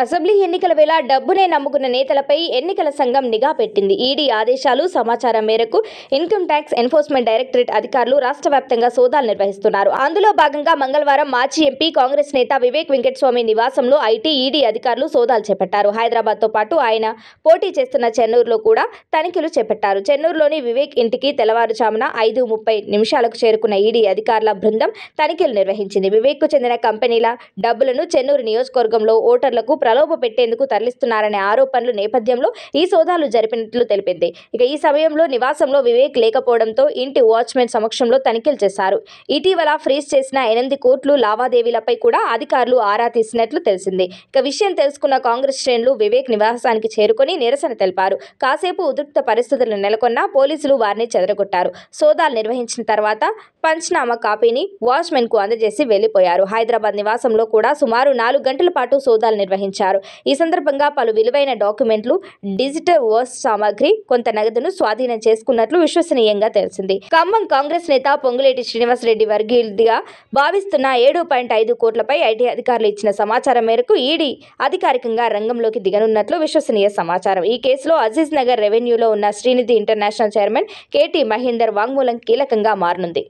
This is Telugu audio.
అసెంబ్లీ ఎన్నికల వేళ డబ్బునే నమ్ముకున్న నేతలపై ఎన్నికల సంఘం నిఘా పెట్టింది ఈడీ ఆదేశాలు సమాచారం మేరకు ఇన్కమ్ ట్యాక్స్ ఎన్ఫోర్స్మెంట్ డైరెక్టరేట్ అధికారులు రాష్ట్ర వ్యాప్తంగా సోదాలు నిర్వహిస్తున్నారు అందులో భాగంగా మంగళవారం మాజీ ఎంపీ కాంగ్రెస్ నేత వివేక్ వెంకటస్వామి నివాసంలో ఐటీ ఈడీ అధికారులు సోదాలు చేపట్టారు హైదరాబాద్తో పాటు ఆయన పోటీ చేస్తున్న చెన్నూరులో కూడా తనిఖీలు చేపట్టారు చెన్నూరులోని వివేక్ ఇంటికి తెల్లవారుజామున ఐదు ముప్పై నిమిషాలకు చేరుకున్న ఈడీ అధికారుల బృందం తనిఖీలు నిర్వహించింది వివేక్కు చెందిన కంపెనీల డబ్బులను చెన్నూరు నియోజకవర్గంలో ఓటర్లకు ప్రలోభ పెట్టేందుకు తరలిస్తున్నారనే ఆరోపణలు నేపథ్యంలో ఈ సోదాలు జరిపినట్లు తెలిపింది ఇక ఈ సమయంలో నివాసంలో వివేక్ లేకపోవడంతో ఇంటి వాచ్మెన్ సమక్షంలో తనిఖీలు చేశారు ఇటీవల ఫ్రీజ్ చేసిన ఎనిమిది కోట్లు లావాదేవీలపై కూడా అధికారులు ఆరా తీసినట్లు తెలిసింది ఇక విషయం తెలుసుకున్న కాంగ్రెస్ శ్రేణులు వివేక్ నివాసానికి చేరుకుని నిరసన తెలిపారు కాసేపు ఉదృక్త పరిస్థితులను నెలకొన్న పోలీసులు వారిని చెదరగొట్టారు సోదాలు నిర్వహించిన తర్వాత పంచనామా కాపీని వాచ్మెన్కు అందజేసి వెళ్లిపోయారు హైదరాబాద్ నివాసంలో కూడా సుమారు నాలుగు గంటల పాటు సోదాలు నిర్వహించారు నిర్వహించారు ఈ సందర్భంగా పలు విలువైన డాక్యుమెంట్లు డిజిటల్ వర్స్ సామాగ్రి కొంత నగదును స్వాధీనం చేసుకున్నట్లు విశ్వసనీయంగా తెలిసింది ఖమ్మం కాంగ్రెస్ నేత పొంగులేటి శ్రీనివాసరెడ్డి వర్గీయుడిగా భావిస్తున్న ఏడు పాయింట్ ఐదు కోట్లపై ఐటీ అధికారులు ఇచ్చిన సమాచారం మేరకు ఈడీ అధికారికంగా రంగంలోకి దిగనున్నట్లు విశ్వసనీయ సమాచారం ఈ కేసులో అజీజ్ నగర్ రెవెన్యూలో ఉన్న Srinidhi international chairman KT Mahender వాంగ్మూలం కీలకంగా మారనుంది